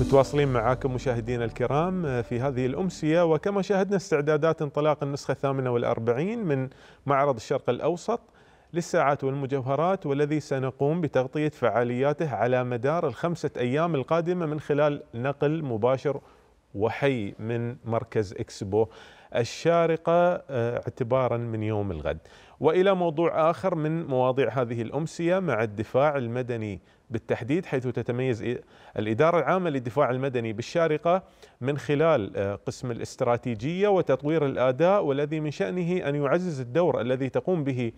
متواصلين معاكم مشاهدينا الكرام آه، في هذه الأمسية وكما شاهدنا استعدادات انطلاق النسخة الثامنة والأربعين من معرض الشرق الأوسط للساعات والمجوهرات والذي سنقوم بتغطية فعالياته على مدار الخمسة أيام القادمة من خلال نقل مباشر وحي من مركز إكسبو الشارقة آه، اعتبارا من يوم الغد وإلى موضوع آخر من مواضيع هذه الأمسية مع الدفاع المدني بالتحديد حيث تتميز الإدارة العامة للدفاع المدني بالشارقة من خلال آه، قسم الاستراتيجية وتطوير الأداء والذي من شأنه أن يعزز الدور الذي تقوم به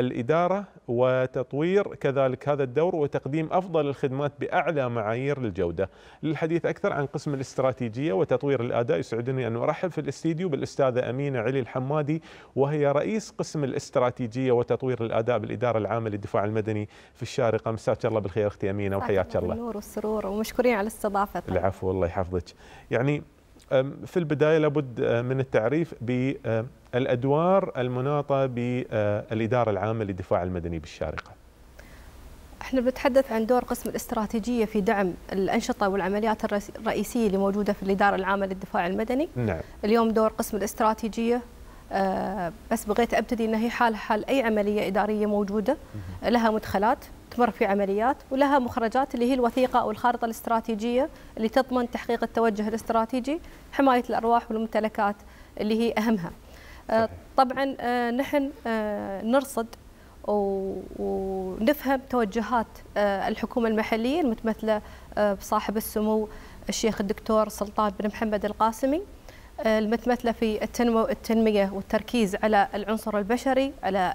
الإدارة وتطوير كذلك هذا الدور وتقديم أفضل الخدمات بأعلى معايير الجودة للحديث أكثر عن قسم الاستراتيجية وتطوير الأداء يسعدني أن أرحب في الاستديو بالأستاذة أمينة علي الحمادي وهي رئيس قسم الاستراتيجية وتطوير الأداء بالإدارة العامة للدفاع المدني في الشارقة مساك الله بالخير أختي أمينة وحياك الله النور والسرور ومشكورين على الاستضافة العفو الله يحفظك يعني في البداية لابد أه، من التعريف بالأدوار أه، المناطة بالإدارة أه، العامة للدفاع المدني بالشارقة احنا بنتحدث عن دور قسم الاستراتيجيه في دعم الانشطه والعمليات الرئيسيه اللي موجوده في الاداره العامه للدفاع المدني نعم. اليوم دور قسم الاستراتيجيه بس بغيت ابتدي انها هي حالها حال اي عمليه اداريه موجوده لها مدخلات تمر في عمليات ولها مخرجات اللي هي الوثيقة أو الخارطة الاستراتيجية اللي تضمن تحقيق التوجه الاستراتيجي حماية الأرواح والممتلكات اللي هي أهمها آه، صحيح. طبعا آه، نحن آه، نرصد ونفهم توجهات الحكومة المحلية المتمثلة بصاحب السمو الشيخ الدكتور سلطان بن محمد القاسمي المتمثله في التنمو التنميه والتركيز على العنصر البشري على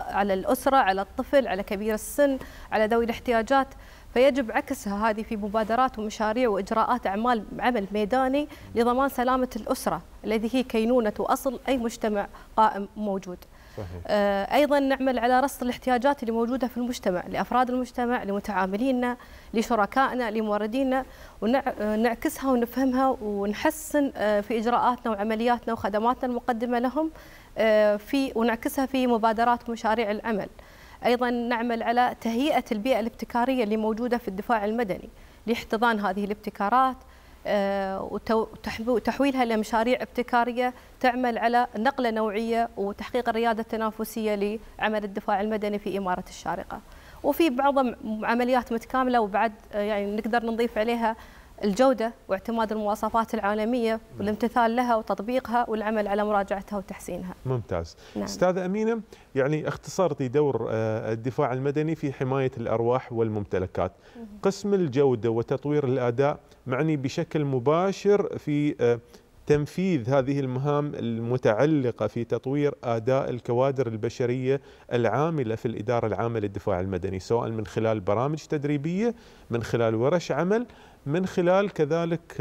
على الاسره على الطفل على كبير السن على ذوي الاحتياجات فيجب عكسها هذه في مبادرات ومشاريع واجراءات اعمال عمل ميداني لضمان سلامه الاسره الذي هي كينونه واصل اي مجتمع قائم موجود صحيح. آه، ايضا نعمل على رصد الاحتياجات اللي موجوده في المجتمع لافراد المجتمع لمتعاملينا لشركائنا لموردينا ونعكسها آه، ونفهمها ونحسن آه، في اجراءاتنا وعملياتنا وخدماتنا المقدمه لهم في ونعكسها في مبادرات ومشاريع العمل ايضا نعمل على تهيئه البيئه الابتكاريه اللي موجوده في الدفاع المدني لاحتضان هذه الابتكارات آه، وتحويلها لمشاريع ابتكارية تعمل على نقلة نوعية وتحقيق الريادة التنافسية لعمل الدفاع المدني في إمارة الشارقة وفي بعض عمليات متكاملة وبعد آه، يعني نقدر نضيف عليها الجودة واعتماد المواصفات العالمية نعم. والامتثال لها وتطبيقها والعمل على مراجعتها وتحسينها ممتاز نعم. أستاذة أمينة يعني اختصرتي دور آه، الدفاع المدني في حماية الأرواح والممتلكات قسم الجودة وتطوير الأداء معني بشكل مباشر في آه، تنفيذ هذه المهام المتعلقه في تطوير اداء الكوادر البشريه العامله في الاداره العامه للدفاع المدني سواء من خلال برامج تدريبيه من خلال ورش عمل من خلال كذلك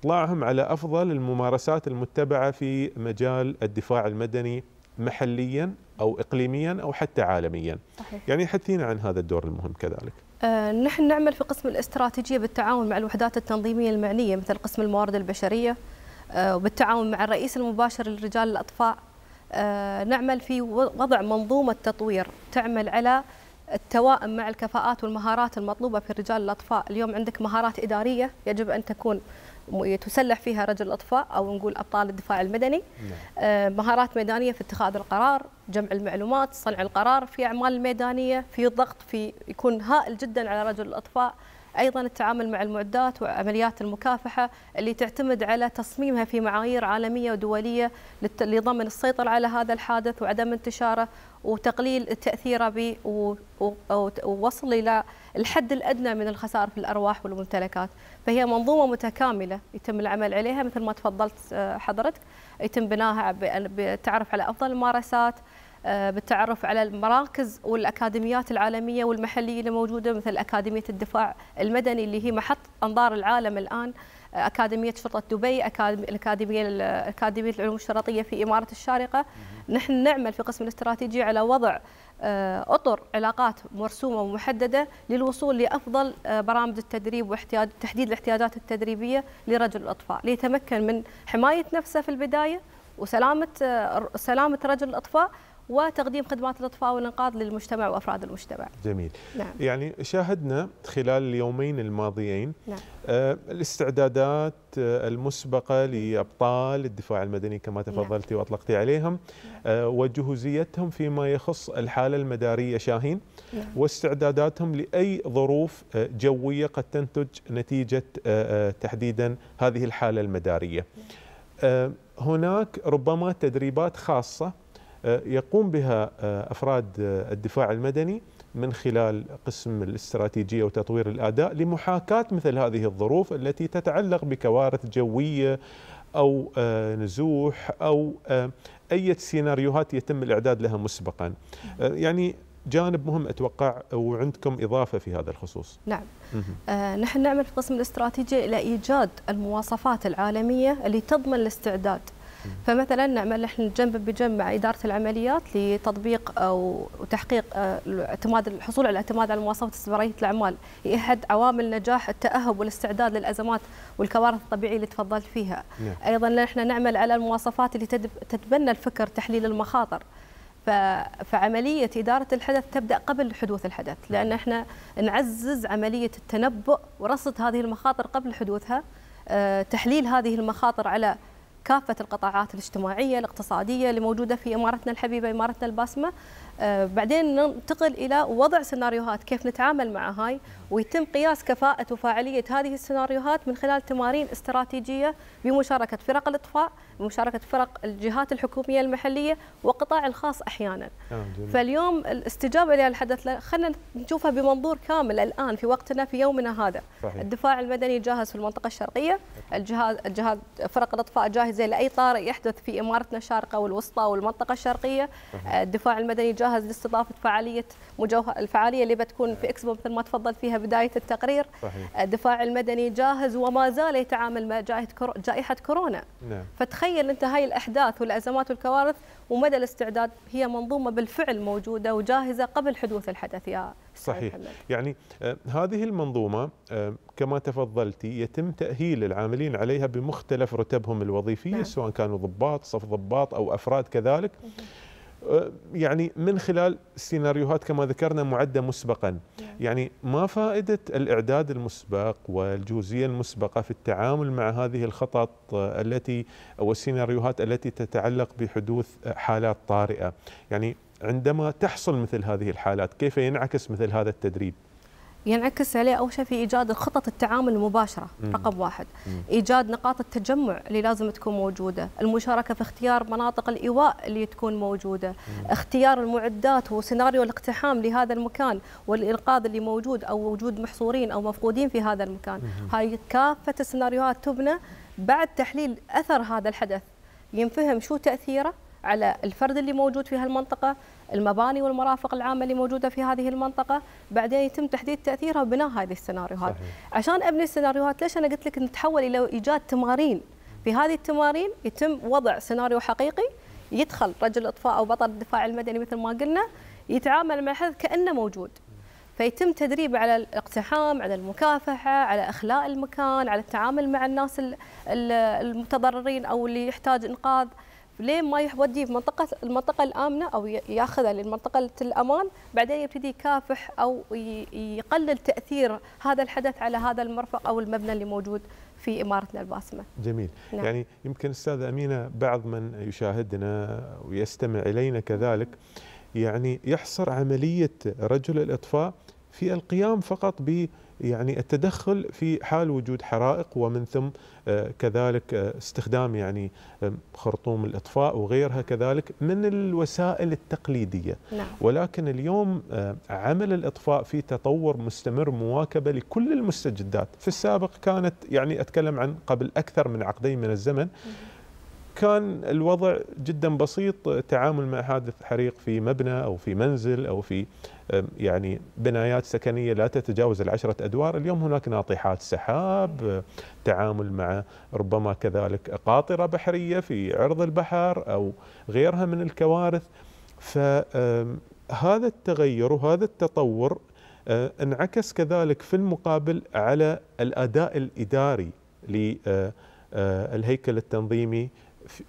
اطلاعهم آه، على افضل الممارسات المتبعه في مجال الدفاع المدني محليا او اقليميا او حتى عالميا. صحيح. يعني حدثينا عن هذا الدور المهم كذلك. آه، نحن نعمل في قسم الاستراتيجيه بالتعاون مع الوحدات التنظيميه المعنيه مثل قسم الموارد البشريه، آه، وبالتعاون مع الرئيس المباشر لرجال الأطفاء آه، نعمل في وضع منظومة تطوير تعمل على التوائم مع الكفاءات والمهارات المطلوبة في رجال الأطفاء اليوم عندك مهارات إدارية يجب أن تكون تسلح فيها رجل الأطفاء او نقول ابطال الدفاع المدني نعم. آه، مهارات ميدانيه في اتخاذ القرار جمع المعلومات صنع القرار في اعمال ميدانيه في ضغط في يكون هائل جدا على رجل الاطفاء ايضا التعامل مع المعدات وعمليات المكافحه اللي تعتمد على تصميمها في معايير عالميه ودوليه لضمن السيطره على هذا الحادث وعدم انتشاره وتقليل تاثيره به ووصل الى الحد الادنى من الخسائر في الارواح والممتلكات، فهي منظومه متكامله يتم العمل عليها مثل ما تفضلت آه، حضرتك، يتم بناها بالتعرف على افضل الممارسات، آه، بالتعرف على المراكز والاكاديميات العالميه والمحليه اللي موجوده مثل اكاديميه الدفاع المدني اللي هي محط انظار العالم الان آه، اكاديميه شرطه دبي اكاديميه اكاديميه العلوم الشرطيه في اماره الشارقه نحن نعمل في قسم الاستراتيجي على وضع آه، اطر علاقات مرسومه ومحدده للوصول لافضل برامج التدريب واحتياج تحديد الاحتياجات التدريبيه لرجل الاطفاء ليتمكن من حمايه نفسه في البدايه وسلامه سلامه رجل الاطفاء وتقديم خدمات الاطفاء والانقاذ للمجتمع وافراد المجتمع. جميل. نعم. يعني شاهدنا خلال اليومين الماضيين نعم. آه الاستعدادات آه المسبقه لابطال الدفاع المدني كما نعم. تفضلتي نعم. واطلقتي عليهم نعم. آه وجهوزيتهم فيما يخص الحاله المداريه شاهين نعم. واستعداداتهم لاي ظروف آه، جويه قد تنتج نتيجه آه، آه، تحديدا هذه الحاله المداريه. نعم. هناك ربما تدريبات خاصه آه، يقوم بها آه، افراد آه، الدفاع المدني من خلال قسم الاستراتيجيه وتطوير الاداء لمحاكاه مثل هذه الظروف التي تتعلق بكوارث جويه او نزوح او اي سيناريوهات يتم الاعداد لها مسبقا يعني جانب مهم اتوقع وعندكم اضافه في هذا الخصوص. نعم. آه نحن نعمل في قسم الاستراتيجيه الى ايجاد المواصفات العالميه اللي تضمن الاستعداد فمثلا نعمل نحن جنب بجنب مع اداره العمليات لتطبيق او تحقيق آه، اعتماد الحصول على الاعتماد على مواصفات استمراريه الاعمال هي احد عوامل نجاح التاهب والاستعداد للازمات والكوارث الطبيعيه اللي تفضلت فيها نعم. ايضا نحن نعمل على المواصفات اللي تتبنى الفكر تحليل المخاطر فعملية إدارة الحدث تبدأ قبل حدوث الحدث نعم. لأن احنا نعزز عملية التنبؤ ورصد هذه المخاطر قبل حدوثها آه، تحليل هذه المخاطر على كافة القطاعات الاجتماعية الاقتصادية اللي موجودة في إمارتنا الحبيبة إمارتنا الباسمة آه، بعدين ننتقل إلى وضع سيناريوهات كيف نتعامل مع هاي ويتم قياس كفاءة وفاعلية هذه السيناريوهات من خلال تمارين استراتيجية بمشاركة فرق الإطفاء بمشاركه فرق الجهات الحكوميه المحليه وقطاع الخاص احيانا. آه، جميل. فاليوم الاستجابه للحدث خلينا نشوفها بمنظور كامل الان في وقتنا في يومنا هذا. صحيح. الدفاع المدني جاهز في المنطقه الشرقيه، الجهاز الجهاز فرق الاطفاء جاهزه لاي طارئ يحدث في امارتنا الشارقه والوسطى والمنطقه الشرقيه، صحيح. آه، الدفاع المدني جاهز لاستضافه فعاليه مجوهر الفعاليه اللي بتكون في اكسبو مثل ما تفضل فيها بدايه التقرير. صحيح. آه، الدفاع المدني جاهز وما زال يتعامل مع جائحه كورونا. نعم. فتخيل تتخيل انت هاي الاحداث والازمات والكوارث ومدى الاستعداد هي منظومه بالفعل موجوده وجاهزه قبل حدوث الحدث يا صحيح حلد. يعني آه، هذه المنظومه آه، كما تفضلتي يتم تاهيل العاملين عليها بمختلف رتبهم الوظيفيه نعم. سواء كانوا ضباط صف ضباط او افراد كذلك نعم. أه، يعني من خلال سيناريوهات كما ذكرنا معدة مسبقا يعني ما فائدة الإعداد المسبق والجوزية المسبقة في التعامل مع هذه الخطط أه، التي والسيناريوهات التي تتعلق بحدوث حالات طارئة يعني عندما تحصل مثل هذه الحالات كيف ينعكس مثل هذا التدريب ينعكس عليه أول شيء في إيجاد خطط التعامل المباشرة مم. رقم واحد مم. إيجاد نقاط التجمع اللي لازم تكون موجودة المشاركة في اختيار مناطق الإيواء اللي تكون موجودة مم. اختيار المعدات وسيناريو الاقتحام لهذا المكان والإنقاذ اللي موجود أو وجود محصورين أو مفقودين في هذا المكان مم. هاي كافة السيناريوهات تبنى بعد تحليل أثر هذا الحدث ينفهم شو تأثيره على الفرد اللي موجود في هالمنطقة المباني والمرافق العامه اللي موجوده في هذه المنطقه بعدين يتم تحديد تاثيرها وبناء هذه السيناريوهات صحيح. عشان ابني السيناريوهات ليش انا قلت لك نتحول الى ايجاد تمارين في هذه التمارين يتم وضع سيناريو حقيقي يدخل رجل الاطفاء او بطل الدفاع المدني مثل ما قلنا يتعامل مع الحدث كانه موجود فيتم تدريبه على الاقتحام على المكافحه على اخلاء المكان على التعامل مع الناس المتضررين او اللي يحتاج انقاذ لين ما يوديه في منطقه المنطقه الامنه او ياخذه للمنطقه الامان بعدين يبتدي يكافح او يقلل تاثير هذا الحدث على هذا المرفق او المبنى اللي موجود في امارتنا الباسمه. جميل، نعم. يعني يمكن استاذه امينه بعض من يشاهدنا ويستمع الينا كذلك يعني يحصر عمليه رجل الاطفاء في القيام فقط ب يعني التدخل في حال وجود حرائق ومن ثم آه، كذلك آه، استخدام يعني خرطوم الاطفاء وغيرها كذلك من الوسائل التقليديه نعم. ولكن اليوم آه، عمل الاطفاء في تطور مستمر مواكبه لكل المستجدات في السابق كانت يعني اتكلم عن قبل اكثر من عقدين من الزمن كان الوضع جدا بسيط تعامل مع حادث حريق في مبنى او في منزل او في يعني بنايات سكنيه لا تتجاوز العشره ادوار، اليوم هناك ناطحات سحاب، تعامل مع ربما كذلك قاطره بحريه في عرض البحر او غيرها من الكوارث. فهذا التغير وهذا التطور انعكس كذلك في المقابل على الاداء الاداري للهيكل التنظيمي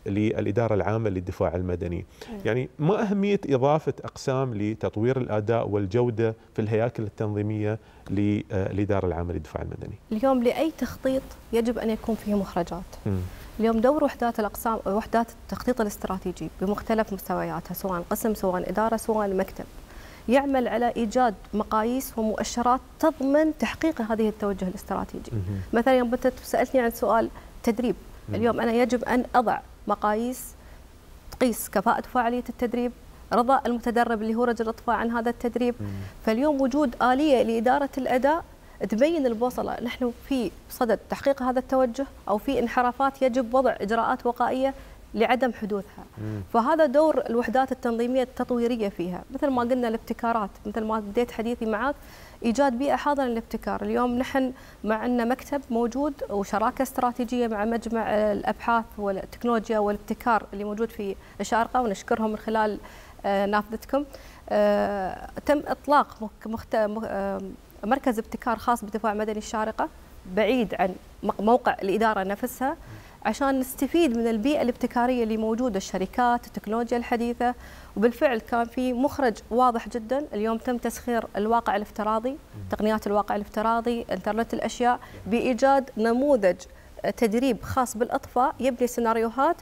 للإدارة العامة للدفاع المدني إيه. يعني ما أهمية إضافة أقسام لتطوير الأداء والجودة في الهياكل التنظيمية للإدارة آه، العامة للدفاع المدني اليوم لأي تخطيط يجب أن يكون فيه مخرجات م. اليوم دور وحدات الاقسام وحدات التخطيط الاستراتيجي بمختلف مستوياتها سواء قسم سواء اداره سواء مكتب يعمل على ايجاد مقاييس ومؤشرات تضمن تحقيق هذه التوجه الاستراتيجي مثلا يوم انت سالتني عن سؤال تدريب اليوم أنا يجب أن أضع مقاييس تقيس كفاءة فاعلية التدريب رضا المتدرب اللي هو رجل اطفاء عن هذا التدريب مم. فاليوم وجود آلية لإدارة الأداء تبين البوصلة نحن في صدد تحقيق هذا التوجه أو في انحرافات يجب وضع إجراءات وقائية لعدم حدوثها مم. فهذا دور الوحدات التنظيمية التطويرية فيها مثل ما قلنا الابتكارات مثل ما بديت حديثي معك ايجاد بيئه حاضنه للابتكار، اليوم نحن مع ان مكتب موجود وشراكه استراتيجيه مع مجمع الابحاث والتكنولوجيا والابتكار اللي موجود في الشارقه ونشكرهم من خلال آه، نافذتكم. آه، تم اطلاق آه، مركز ابتكار خاص بدفاع مدني الشارقه بعيد عن موقع الاداره نفسها عشان نستفيد من البيئة الابتكارية اللي موجودة الشركات التكنولوجيا الحديثة وبالفعل كان في مخرج واضح جدا اليوم تم تسخير الواقع الافتراضي تقنيات الواقع الافتراضي انترنت الأشياء بإيجاد نموذج آه، تدريب خاص بالأطفاء يبني سيناريوهات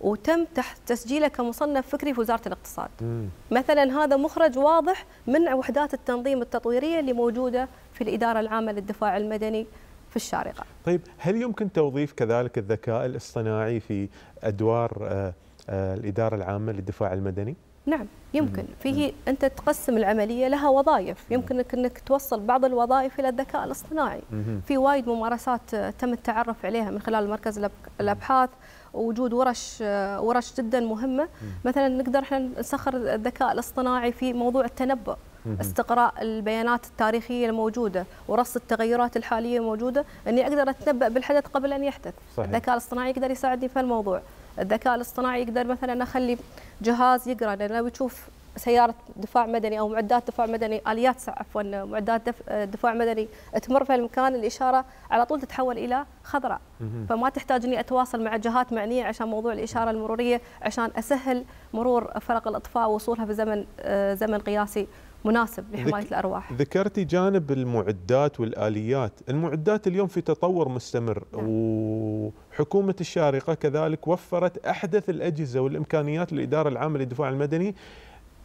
وتم تحت تسجيله كمصنف فكري في وزاره الاقتصاد. مم. مثلا هذا مخرج واضح من وحدات التنظيم التطويريه اللي موجوده في الاداره العامه للدفاع المدني في الشارقة طيب هل يمكن توظيف كذلك الذكاء الاصطناعي في أدوار آه، آه، الإدارة العامة للدفاع المدني؟ نعم يمكن فيه انت تقسم العمليه لها وظائف يمكنك انك توصل بعض الوظائف الى الذكاء الاصطناعي في وايد ممارسات آه، تم التعرف عليها من خلال مركز الابحاث وجود ورش ورش جدا مهمه مثلا نقدر احنا نسخر الذكاء الاصطناعي في موضوع التنبؤ استقراء البيانات التاريخيه الموجوده ورصد التغيرات الحاليه الموجوده اني اقدر اتنبا بالحدث قبل ان يحدث صحيح. الذكاء الاصطناعي يقدر يساعدني في الموضوع الذكاء الاصطناعي يقدر مثلا اخلي جهاز يقرا لانه بتشوف سيارة دفاع مدني أو معدات دفاع مدني آليات عفوا معدات دف... دفاع مدني تمر في المكان الإشارة على طول تتحول إلى خضراء فما تحتاج إني أتواصل مع جهات معنية عشان موضوع الإشارة المرورية عشان أسهل مرور فرق الإطفاء ووصولها في زمن آه، زمن قياسي مناسب لحمايه ذك... الارواح. ذكرتي جانب المعدات والاليات، المعدات اليوم في تطور مستمر نعم. وحكومه الشارقه كذلك وفرت احدث الاجهزه والامكانيات للاداره العامه للدفاع المدني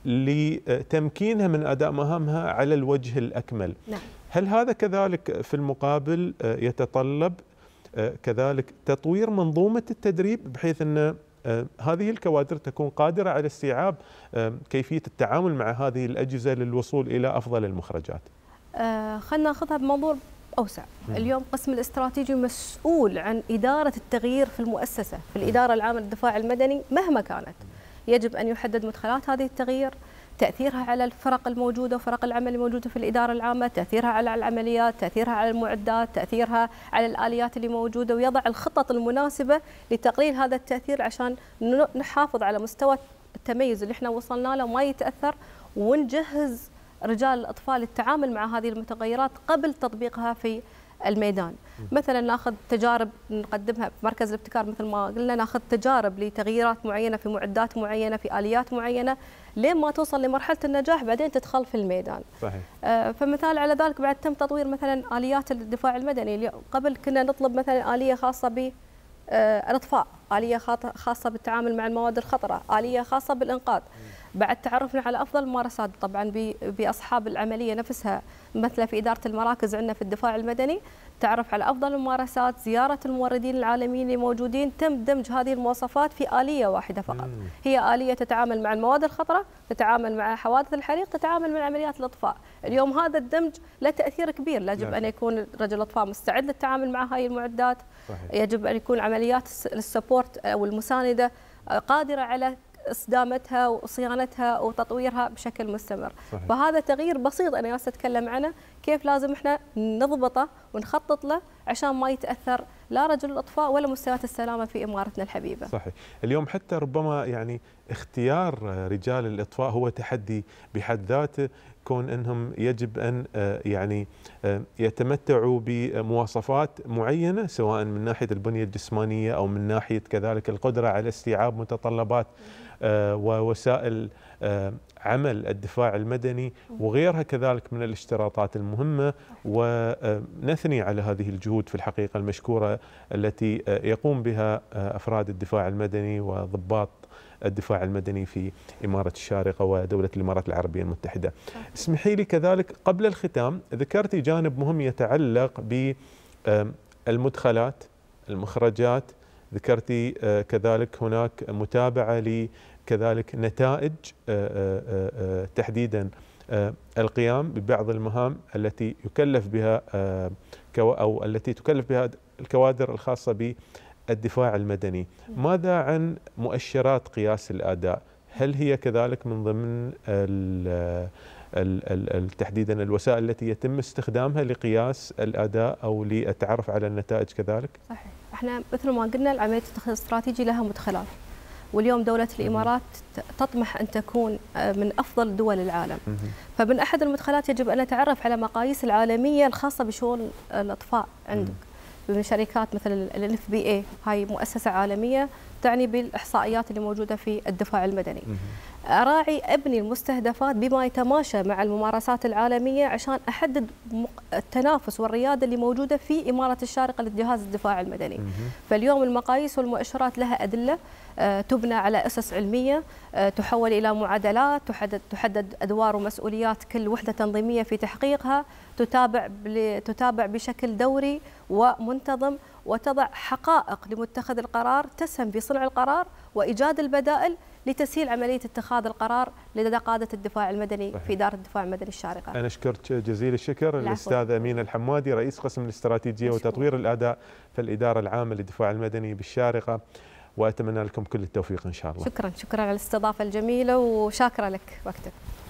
لتمكينها من اداء مهامها على الوجه الاكمل. نعم. هل هذا كذلك في المقابل آه، يتطلب آه، كذلك تطوير منظومه التدريب بحيث انه آه، هذه الكوادر تكون قادرة على استيعاب آه، كيفية التعامل مع هذه الأجهزة للوصول إلى أفضل المخرجات آه، خلنا ناخذها بمنظور أوسع اليوم قسم الاستراتيجي مسؤول عن إدارة التغيير في المؤسسة في الإدارة العامة للدفاع المدني مهما كانت يجب أن يحدد مدخلات هذه التغيير تاثيرها على الفرق الموجوده وفرق العمل الموجوده في الاداره العامه، تاثيرها على العمليات، تاثيرها على المعدات، تاثيرها على الاليات اللي موجوده ويضع الخطط المناسبه لتقليل هذا التاثير عشان نحافظ على مستوى التميز اللي احنا وصلنا له ما يتاثر ونجهز رجال الاطفال للتعامل مع هذه المتغيرات قبل تطبيقها في الميدان مثلا ناخذ تجارب نقدمها في مركز الابتكار مثل ما قلنا ناخذ تجارب لتغييرات معينه في معدات معينه في اليات معينه لين ما توصل لمرحله النجاح بعدين تدخل في الميدان. صحيح. آه، فمثال على ذلك بعد تم تطوير مثلا اليات الدفاع المدني قبل كنا نطلب مثلا اليه خاصه ب آه، الاطفاء اليه خاصه بالتعامل مع المواد الخطره اليه خاصه بالانقاذ بعد تعرفنا على افضل الممارسات طبعا باصحاب العمليه نفسها مثل في اداره المراكز عندنا في الدفاع المدني للتعرف على أفضل الممارسات زيارة الموردين العالميين اللي موجودين تم دمج هذه المواصفات في آلية واحدة فقط مم. هي آلية تتعامل مع المواد الخطرة تتعامل مع حوادث الحريق تتعامل مع عمليات الإطفاء اليوم هذا الدمج له تأثير كبير يجب نعم. أن يكون رجل الإطفاء مستعد للتعامل مع هذه المعدات صحيح. يجب أن يكون عمليات السبورت أو المساندة قادرة على اصدامتها وصيانتها وتطويرها بشكل مستمر صحيح. فهذا تغيير بسيط انا جالسه اتكلم عنه كيف لازم احنا نضبطه ونخطط له عشان ما يتاثر لا رجل الاطفاء ولا مستويات السلامه في امارتنا الحبيبه. صحيح، اليوم حتى ربما يعني اختيار رجال الاطفاء هو تحدي بحد ذاته كون انهم يجب ان آه، يعني آه، يتمتعوا بمواصفات معينه سواء من ناحيه البنيه الجسمانيه او من ناحيه كذلك القدره على استيعاب متطلبات آه، ووسائل عمل الدفاع المدني وغيرها كذلك من الاشتراطات المهمه ونثني على هذه الجهود في الحقيقه المشكوره التي يقوم بها أفراد الدفاع المدني وضباط الدفاع المدني في إمارة الشارقة ودولة الإمارات العربية المتحدة اسمحي لي كذلك قبل الختام ذكرتي جانب مهم يتعلق بالمدخلات المخرجات ذكرتي كذلك هناك متابعة لكذلك نتائج تحديدا القيام ببعض المهام التي يكلف بها او التي تكلف بها الكوادر الخاصة بالدفاع المدني ماذا عن مؤشرات قياس الأداء هل هي كذلك من ضمن تحديدا الوسائل التي يتم استخدامها لقياس الاداء او للتعرف على النتائج كذلك؟ صحيح، احنا مثل ما قلنا العملية الاستراتيجية الاستراتيجي لها مدخلات. واليوم دولة الإمارات تطمح أن تكون آه، من أفضل دول العالم فمن أحد المدخلات يجب أن نتعرف على مقاييس العالمية الخاصة بشؤون الأطفاء عندك بشركات مثل الاف بي اي هاي مؤسسه عالميه تعني بالاحصائيات اللي موجوده في الدفاع المدني. اراعي ابني المستهدفات بما يتماشى مع الممارسات العالميه عشان احدد التنافس والرياده اللي موجوده في اماره الشارقه للجهاز الدفاع المدني. فاليوم المقاييس والمؤشرات لها ادله آه، تبنى على اسس علميه آه، تحول الى معادلات تحدد تحدد ادوار ومسؤوليات كل وحده تنظيميه في تحقيقها تتابع تتابع بشكل دوري ومنتظم وتضع حقائق لمتخذ القرار تسهم في صنع القرار وإيجاد البدائل لتسهيل عملية اتخاذ القرار لدى قادة الدفاع المدني صحيح. في إدارة الدفاع المدني الشارقة أنا أشكرك جزيل الشكر الأستاذ أمين الحمادي رئيس قسم الاستراتيجية أشكر. وتطوير الأداء في الإدارة العامة للدفاع المدني بالشارقة وأتمنى لكم كل التوفيق إن شاء الله شكرا شكرا على الاستضافة الجميلة وشاكرة لك وقتك